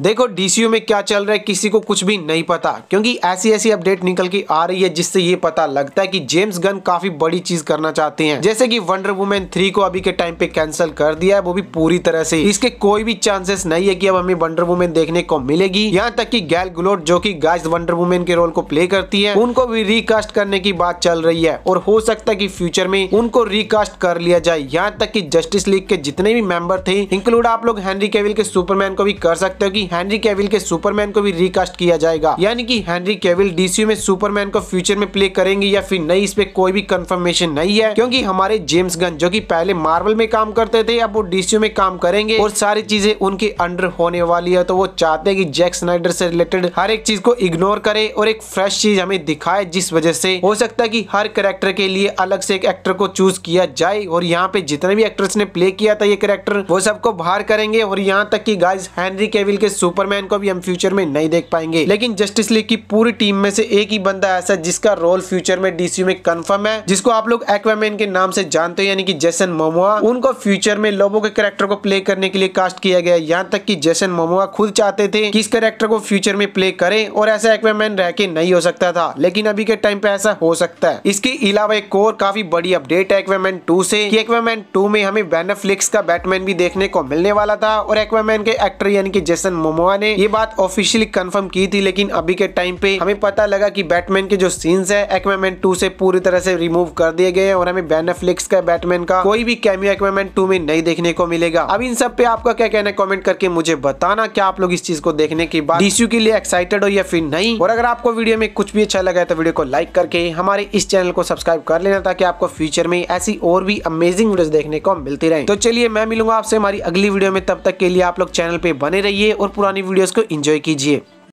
देखो डीसीयू में क्या चल रहा है किसी को कुछ भी नहीं पता क्योंकि ऐसी ऐसी अपडेट निकल के आ रही है जिससे ये पता लगता है कि जेम्स गन काफी बड़ी चीज करना चाहते हैं जैसे कि वंडर वुमेन थ्री को अभी के टाइम पे कैंसिल कर दिया है वो भी पूरी तरह से इसके कोई भी चांसेस नहीं है कि अब हमें वंडर वुमेन देखने को मिलेगी यहाँ तक की गैल ग्लोट जो की गाइज वंडर वुमेन के रोल को प्ले करती है उनको भी रिकास्ट करने की बात चल रही है और हो सकता है की फ्यूचर में उनको रिकास्ट कर लिया जाए यहाँ तक की जस्टिस लीग के जितने भी मेंबर थे इंक्लूड आप लोग हेनरी केविल के सुपरमैन को भी कर सकते हो की हैनरी कैविल के सुपरमैन को भी रिकास्ट किया जाएगा यानी कि हैनरी कैविल डीसीयू में सुपरमैन को फ्यूचर में प्ले करेंगे या फिर नहीं इस पे कोई भी कंफर्मेशन नहीं है क्योंकि हमारे जेम्स गन जो कि पहले मार्वल में काम करते थे अब वो डीसीयू में काम करेंगे और सारी चीजें उनके अंडर होने वाली है तो वो चाहते है की जैक स्नाइडर से रिलेटेड हर एक चीज को इग्नोर करे और एक फ्रेश चीज हमें दिखाए जिस वजह से हो सकता है की हर करेक्टर के लिए अलग से एक एक्टर को चूज किया जाए और यहाँ पे जितने भी एक्टर्स ने प्ले किया था ये करेक्टर वो सबको बाहर करेंगे और यहाँ तक की गाइज हैनरी केविल के सुपरमैन को भी हम फ्यूचर में नहीं देख पाएंगे लेकिन जस्टिस लीग की पूरी टीम में से एक ही बंदा ऐसा जिसका रोल फ्यूचर में डीसीयू में कंफर्म है जिसको आप लोग एक्वामैन के नाम से जानते हो यानी कि जैसन मोमोआ उनको फ्यूचर में लोबो के कैरेक्टर को प्ले करने के लिए कास्ट किया गया यहाँ तक की जैसन मोमोआ खुद चाहते थे कि इस कैरेक्टर को फ्यूचर में प्ले करे और ऐसा एक्वामैन रह के नहीं हो सकता था लेकिन अभी के टाइम पे ऐसा हो सकता है इसके अलावा एक और काफी बड़ी अपडेट है एक्वामैन टू से एक्वामैन टू में हमें बैनफ्लिक्स का बैटमैन भी देखने को मिलने वाला था और एक्वामैन के एक्टर यानी कि जैसन मोमोआ ने ये बात ऑफिशियली कंफर्म की थी लेकिन अभी के टाइम पे हमें पता लगा कि बैटमैन के जो सीन्स है एक्वामैन टू से पूरी तरह से रिमूव कर दिए गए हैं और हमें बेनेफ्लिक्स का बैटमैन का कोई भी कैमियो एक्वामैन टू में नहीं देखने को मिलेगा अब इन सब पे आपका क्या कहना है कॉमेंट करके मुझे बताना क्या आप लोग इस चीज को देखने के बाद डीसीयू के लिए एक्साइटेड हो या फिर नहीं और अगर आपको वीडियो में कुछ भी अच्छा लगा है तो वीडियो को लाइक करके हमारे इस चैनल को सब्सक्राइब कर लेना ताकि आपको फ्यूचर में ऐसी और भी अमेजिंग वीडियो देखने को मिलती रहे तो चलिए मैं मिलूंगा आपसे हमारी अगली वीडियो में तब तक के लिए आप लोग चैनल पे बने रहिए और पुरानी वीडियोस को एंजॉय कीजिए